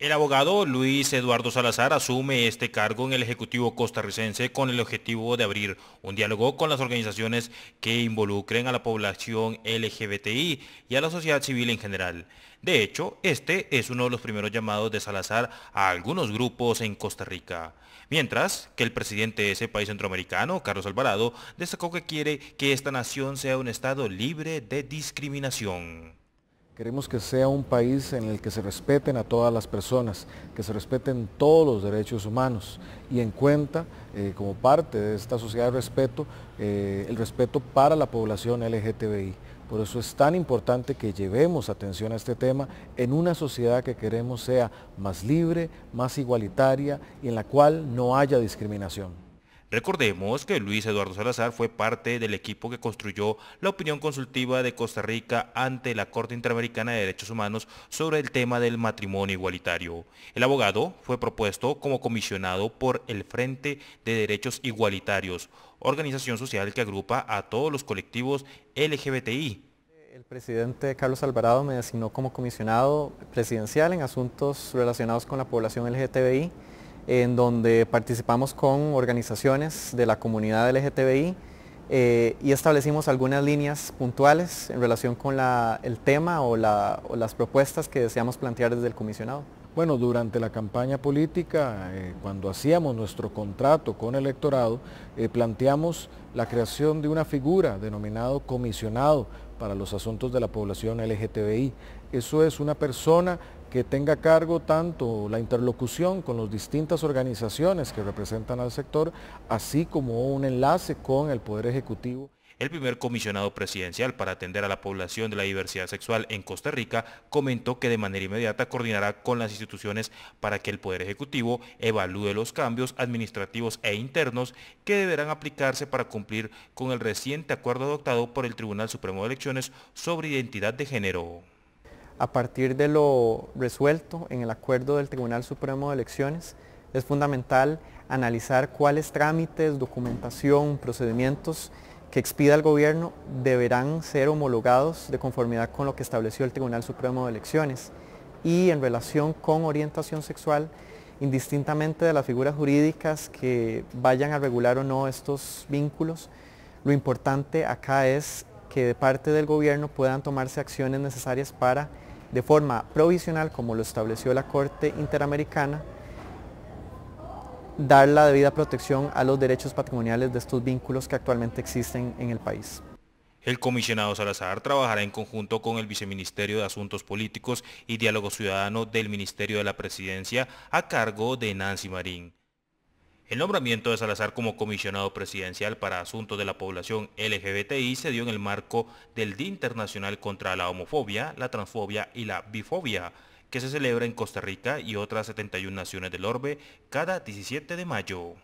El abogado Luis Eduardo Salazar asume este cargo en el Ejecutivo costarricense con el objetivo de abrir un diálogo con las organizaciones que involucren a la población LGBTI y a la sociedad civil en general. De hecho, este es uno de los primeros llamados de Salazar a algunos grupos en Costa Rica. Mientras que el presidente de ese país centroamericano, Carlos Alvarado, destacó que quiere que esta nación sea un Estado libre de discriminación. Queremos que sea un país en el que se respeten a todas las personas, que se respeten todos los derechos humanos y en cuenta, eh, como parte de esta sociedad de respeto, eh, el respeto para la población LGTBI. Por eso es tan importante que llevemos atención a este tema en una sociedad que queremos sea más libre, más igualitaria y en la cual no haya discriminación. Recordemos que Luis Eduardo Salazar fue parte del equipo que construyó la opinión consultiva de Costa Rica ante la Corte Interamericana de Derechos Humanos sobre el tema del matrimonio igualitario. El abogado fue propuesto como comisionado por el Frente de Derechos Igualitarios, organización social que agrupa a todos los colectivos LGBTI el presidente Carlos Alvarado me designó como comisionado presidencial en asuntos relacionados con la población LGTBI en donde participamos con organizaciones de la comunidad LGTBI eh, y establecimos algunas líneas puntuales en relación con el tema o, las propuestas que deseamos plantear desde el comisionado. Bueno, durante la campaña política, eh, cuando hacíamos nuestro contrato con el electorado, eh, planteamos la creación de una figura denominado comisionado para los asuntos de la población LGTBI. Eso es una persona que tenga a cargo tanto la interlocución con las distintas organizaciones que representan al sector, así como un enlace con el Poder Ejecutivo. El primer comisionado presidencial para atender a la población de la diversidad sexual en Costa Rica comentó que de manera inmediata coordinará con las instituciones para que el Poder Ejecutivo evalúe los cambios administrativos e internos que deberán aplicarse para cumplir con el reciente acuerdo adoptado por el Tribunal Supremo de Elecciones sobre identidad de género a partir de lo resuelto en el acuerdo del Tribunal Supremo de Elecciones, es fundamental analizar cuáles trámites, documentación, procedimientos que expida el gobierno deberán ser homologados de conformidad con lo que estableció el Tribunal Supremo de Elecciones y en relación con orientación sexual, indistintamente de las figuras jurídicas que vayan a regular o no estos vínculos, lo importante acá es que de parte del gobierno puedan tomarse acciones necesarias para, de forma provisional, como lo estableció la Corte Interamericana, dar la debida protección a los derechos patrimoniales de estos vínculos que actualmente existen en el país. El comisionado Salazar trabajará en conjunto con el Viceministerio de Asuntos Políticos y Diálogo Ciudadano del Ministerio de la Presidencia a cargo de Nancy Marín. El nombramiento de Salazar como comisionado presidencial para asuntos de la población LGBTI se dio en el marco del Día Internacional contra la Homofobia, la Transfobia y la Bifobia, que se celebra en Costa Rica y otras 71 naciones del orbe cada 17 de mayo.